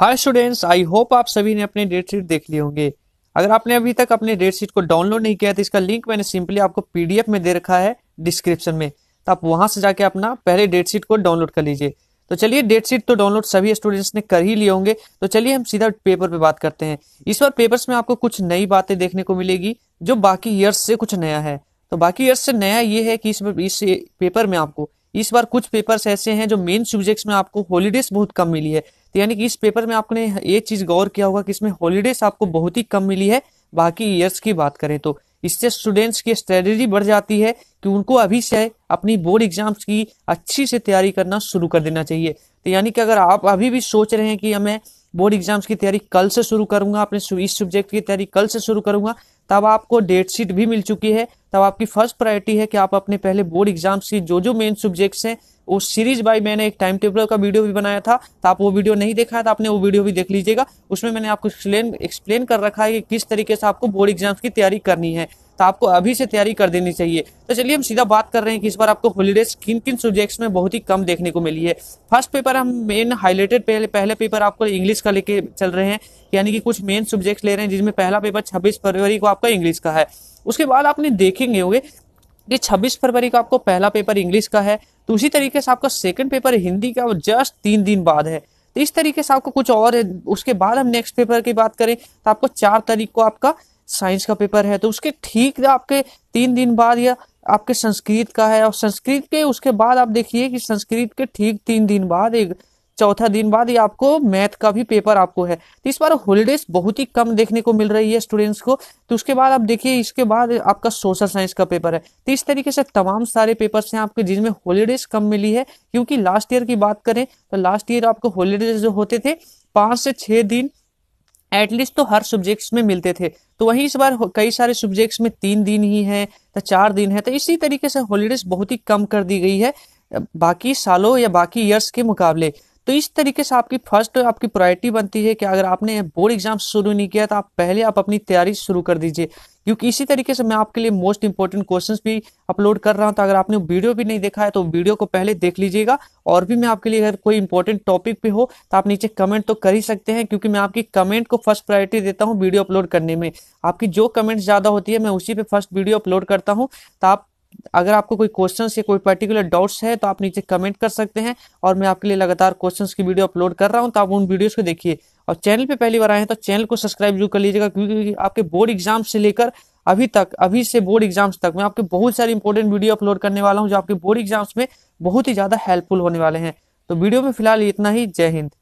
hi students I hope आप सभी ने अपने डेट शीट देख लिए होंगे अगर आपने अभी तक अपने डेट शीट को डाउनलोड नहीं किया तो इसका लिंक मैंने सिंपली आपको पीडीएफ में दे रखा है डिस्क्रिप्शन में तो आप वहां से जाके अपना पहले डेट शीट को डाउनलोड कर लीजिए तो चलिए डेट शीट तो डाउनलोड सभी स्टूडेंट्स ने कर ही लिए होंगे तो चलिए हम सीधा पेपर पे बात करते हैं इस बार पेपर्स में आपको कुछ नई बातें देखने को मिलेगी जो बाकी ईयर्स से कुछ नया है तो बाकी ईयर्स से नया ये है कि इस पेपर में आपको इस बार कुछ पेपर्स ऐसे हैं जो मेन सब्जेक्ट्स में आपको हॉलीडेज बहुत कम मिली है तो यानी कि इस पेपर में आपने ये चीज़ गौर किया होगा कि इसमें हॉलीडेज आपको बहुत ही कम मिली है बाकी ईयर्स की बात करें तो इससे स्टूडेंट्स की स्ट्रेटेजी बढ़ जाती है कि उनको अभी से अपनी बोर्ड एग्जाम्स की अच्छी से तैयारी करना शुरू कर देना चाहिए तो यानी कि अगर आप अभी भी सोच रहे हैं कि मैं बोर्ड एग्जाम्स की तैयारी कल से शुरू करूंगा अपने इस सब्जेक्ट की तैयारी कल से शुरू करूंगा तब आपको डेट शीट भी मिल चुकी है तब आपकी फर्स्ट प्रायोरिटी है कि आप अपने पहले बोर्ड एग्जाम्स की जो जो मेन सब्जेक्ट्स हैं वो सीरीज बाई मैंने एक टाइम टेबल का वीडियो भी बनाया था तो आप वो वीडियो नहीं देखा है तो आपने वो वीडियो भी देख लीजिएगा उसमें मैंने आपको एक्सप्लेन एक्सप्लेन कर रखा है कि किस तरीके से आपको बोर्ड एग्जाम्स की तैयारी करनी है तो आपको अभी से तैयारी कर देनी चाहिए तो चलिए हम सीधा बात कर रहे हैं कि इस बार आपको हॉलीडेज किन किन सब्जेक्ट्स में बहुत ही कम देखने को मिली है फर्स्ट पेपर हम मेन हाईलाइटेड पहले पहले पेपर आपको इंग्लिश का लेके चल रहे हैं यानी कि कुछ मेन सब्जेक्ट्स ले रहे हैं जिसमें पहला पेपर छब्बीस फरवरी को आपका इंग्लिश का है उसके बाद आपने देखेंगे होंगे कि छब्बीस फरवरी को आपको पहला पेपर इंग्लिश का है तो उसी तरीके से आपका सेकेंड पेपर हिंदी का जस्ट तीन दिन बाद है तो इस तरीके से आपको कुछ और है उसके बाद हम नेक्स्ट पेपर की बात करें तो आपको चार तारीख को आपका साइंस का पेपर है तो उसके ठीक आपके तीन दिन बाद या आपके संस्कृत का है और संस्कृत के उसके बाद आप देखिए कि संस्कृत के ठीक तीन दिन बाद एक चौथा दिन बाद ये आपको मैथ का भी पेपर आपको है तो इस बार होलीडेज बहुत ही कम देखने को मिल रही है स्टूडेंट्स को तो उसके बाद आप देखिए इसके बाद आपका सोशल साइंस का पेपर है तो इस तरीके से तमाम सारे पेपर्स हैं आपके जिनमें हॉलीडेज कम मिली है क्योंकि लास्ट ईयर की बात करें तो लास्ट ईयर आपको हॉलीडेज जो होते थे पाँच से छः दिन एटलीस्ट तो हर सब्जेक्ट्स में मिलते थे तो वहीं इस बार कई सारे सब्जेक्ट्स में तीन दिन ही हैं तो चार दिन है तो इसी तरीके से हॉलीडेज बहुत ही कम कर दी गई है बाकी सालों या बाकी ईयर्स के मुकाबले तो इस तरीके से आपकी फर्स्ट आपकी प्रायोरिटी बनती है कि अगर आपने बोर्ड एग्जाम शुरू नहीं किया तो आप पहले आप अपनी तैयारी शुरू कर दीजिए क्योंकि इसी तरीके से मैं आपके लिए मोस्ट इंपॉर्टेंट क्वेश्चन भी अपलोड कर रहा हूं तो अगर आपने वीडियो भी नहीं देखा है तो वीडियो को पहले देख लीजिएगा और भी मैं आपके लिए अगर कोई इंपॉर्टेंट टॉपिक पे हो तो आप नीचे कमेंट तो कर ही सकते हैं क्योंकि मैं आपकी कमेंट को फर्स्ट प्रायोरिटी देता हूँ वीडियो अपलोड करने में आपकी जो कमेंट ज़्यादा होती है मैं उसी पर फर्स्ट वीडियो अपलोड करता हूँ तो आप अगर आपको कोई क्वेश्चन या कोई पर्टिकुलर डाउट्स है तो आप नीचे कमेंट कर सकते हैं और मैं आपके लिए लगातार क्वेश्चन की वीडियो अपलोड कर रहा हूँ तो आप उन वीडियोज को देखिए और चैनल पे पहली बार आए हैं तो चैनल को सब्सक्राइब जरूर कर लीजिएगा क्योंकि आपके बोर्ड एग्जाम से लेकर अभी तक अभी से बोर्ड एग्जाम्स तक मैं आपके बहुत सारे इंपॉर्टेंट वीडियो अपलोड करने वाला हूँ जो आपके बोर्ड एग्जाम्स में बहुत ही ज़्यादा हेल्पफुल होने वाले हैं तो वीडियो में फिलहाल इतना ही जय हिंद